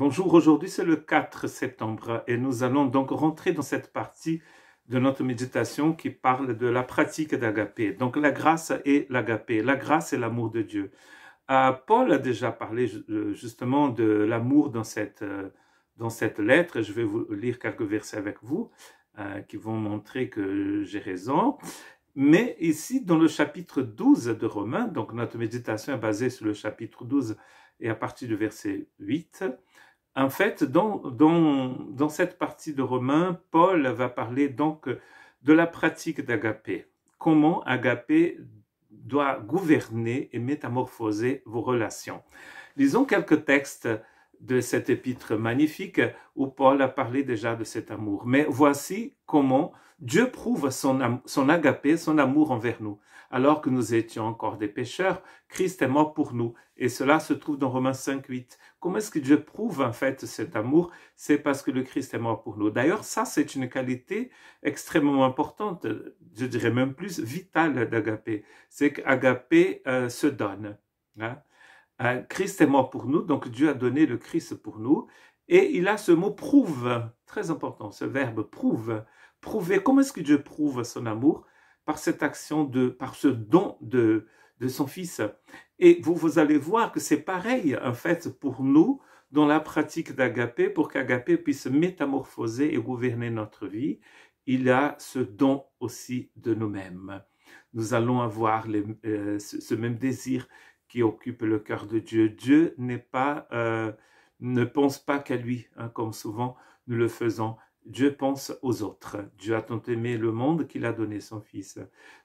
Bonjour, aujourd'hui c'est le 4 septembre et nous allons donc rentrer dans cette partie de notre méditation qui parle de la pratique d'agapé. Donc la grâce et l'agapé, la grâce et l'amour de Dieu. Euh, Paul a déjà parlé euh, justement de l'amour dans cette, euh, dans cette lettre. Je vais vous lire quelques versets avec vous qui vont montrer que j'ai raison. Mais ici, dans le chapitre 12 de Romains, donc notre méditation est basée sur le chapitre 12 et à partir du verset 8, en fait, dans, dans, cette partie de Romains, Paul va parler donc de la pratique d'agapé. Comment agapé doit gouverner et métamorphoser vos relations. Lisons quelques textes de cette épître magnifique où Paul a parlé déjà de cet amour. Mais voici comment Dieu prouve son, agapé, son amour envers nous. Alors que nous étions encore des pécheurs, Christ est mort pour nous. Et cela se trouve dans Romains 5, 8. Comment est-ce que Dieu prouve en fait cet amour C'est parce que le Christ est mort pour nous. D'ailleurs, ça, c'est une qualité extrêmement importante, je dirais même plus vitale d'agapé. C'est qu'agapé euh, se donne. Hein. Euh, Christ est mort pour nous, donc Dieu a donné le Christ pour nous. Et il a ce mot prouve, très important, ce verbe prouve. Prouver, comment est-ce que Dieu prouve son amour Par cette action, de, par ce don de, de son Fils. Et vous, vous allez voir que c'est pareil, en fait, pour nous, dans la pratique d'Agapé, pour qu'Agapé puisse métamorphoser et gouverner notre vie, il a ce don aussi de nous-mêmes. Nous allons avoir euh, ce même désir qui occupe le cœur de Dieu. Dieu n'est pas, euh, ne pense pas qu'à lui, hein, comme souvent nous le faisons. Dieu pense aux autres. Dieu a tant aimé le monde qu'il a donné son Fils.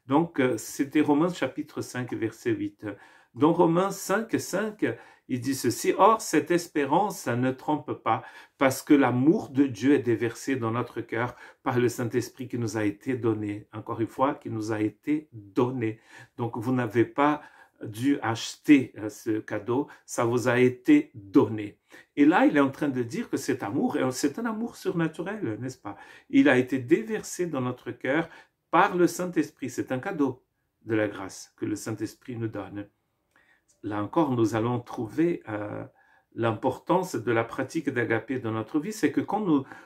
Donc, euh, c'était Romains chapitre 5, verset 8. Dans Romains 5, 5, il dit ceci, Or, cette espérance ne trompe pas, parce que l'amour de Dieu est déversé dans notre cœur par le Saint-Esprit qui nous a été donné. Encore une fois, qui nous a été donné. Donc, vous n'avez pas dû acheter euh, ce cadeau, ça vous a été donné. Et là, il est en train de dire que cet amour, euh, c'est un amour surnaturel, n'est-ce pas Il a été déversé dans notre cœur par le Saint-Esprit. C'est un cadeau de la grâce que le Saint-Esprit nous donne. Là encore, nous allons trouver euh, l'importance de la pratique d'agapé dans notre vie. C'est que quand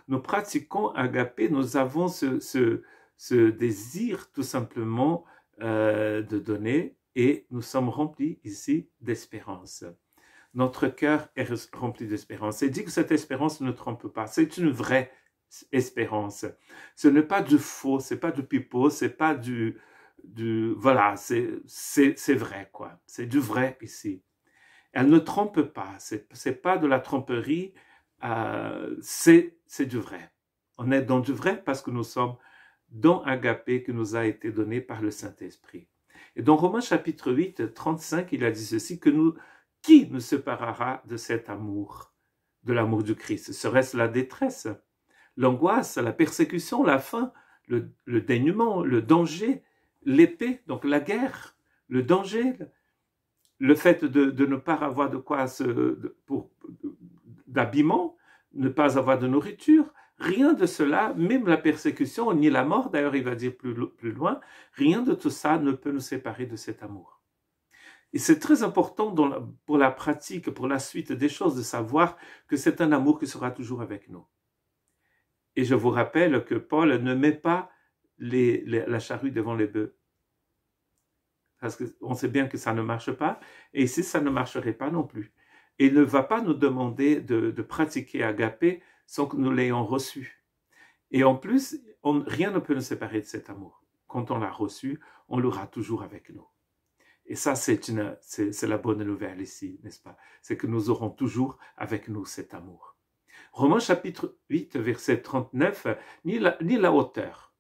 nous, pratiquons agapé, nous avons ce, désir tout simplement de donner, et nous sommes remplis ici d'espérance. Notre cœur est rempli d'espérance. C'est dit que cette espérance ne trompe pas. C'est une vraie espérance. Ce n'est pas du faux, c'est pas du pipeau, c'est pas du, du voilà, c'est vrai quoi. C'est du vrai ici. Elle ne trompe pas. C'est pas de la tromperie. Euh, c'est du vrai. On est dans du vrai parce que nous sommes dans Agapé qui nous a été donné par le Saint-Esprit. Et dans Romains chapitre 8, 35, il a dit ceci, que nous, qui nous séparera de cet amour, de l'amour du Christ Serait-ce la détresse, l'angoisse, la persécution, la faim, le, le dénuement, le danger, l'épée, donc la guerre, le danger, le fait de, ne pas avoir de quoi d'habillement, ne pas avoir de nourriture, Rien de cela, même la persécution, ni la mort, d'ailleurs il va dire plus, loin, rien de tout ça ne peut nous séparer de cet amour. Et c'est très important pour la pratique, pour la suite des choses, de savoir que c'est un amour qui sera toujours avec nous. Et je vous rappelle que Paul ne met pas la charrue devant les bœufs. Parce qu'on sait bien que ça ne marche pas, et si ça ne marcherait pas non plus. il ne va pas nous demander de, de pratiquer agapé sans que nous l'ayons reçu. Et en plus, rien ne peut nous séparer de cet amour. Quand on l'a reçu, on l'aura toujours avec nous. Et ça, c'est la bonne nouvelle ici, n'est-ce pas C'est que nous aurons toujours avec nous cet amour. Romains chapitre 8, verset 39, ni la hauteur,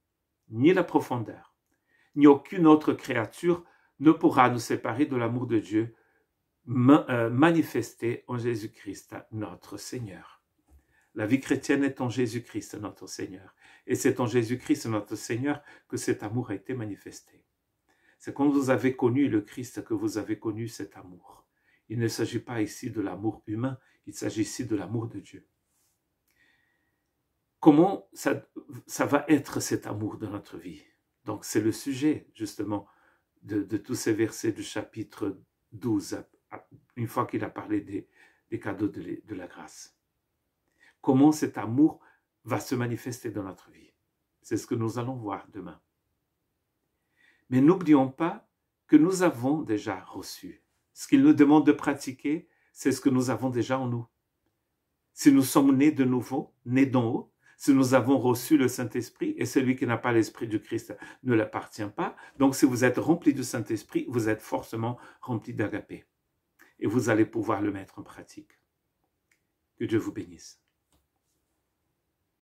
ni la profondeur, ni aucune autre créature ne pourra nous séparer de l'amour de Dieu euh, manifesté en Jésus-Christ, notre Seigneur. La vie chrétienne est en Jésus-Christ notre Seigneur. Et c'est en Jésus-Christ notre Seigneur que cet amour a été manifesté. C'est quand vous avez connu le Christ que vous avez connu cet amour. Il ne s'agit pas ici de l'amour humain, il s'agit ici de l'amour de Dieu. Comment ça, va être cet amour dans notre vie Donc c'est le sujet justement de, tous ces versets du chapitre 12, une fois qu'il a parlé des, cadeaux de la grâce comment cet amour va se manifester dans notre vie. C'est ce que nous allons voir demain. Mais n'oublions pas que nous avons déjà reçu. Ce qu'il nous demande de pratiquer, c'est ce que nous avons déjà en nous. Si nous sommes nés de nouveau, nés d'en haut, si nous avons reçu le Saint-Esprit, et celui qui n'a pas l'Esprit du Christ ne l'appartient pas, donc si vous êtes rempli du Saint-Esprit, vous êtes forcément rempli d'agapé. Et vous allez pouvoir le mettre en pratique. Que Dieu vous bénisse.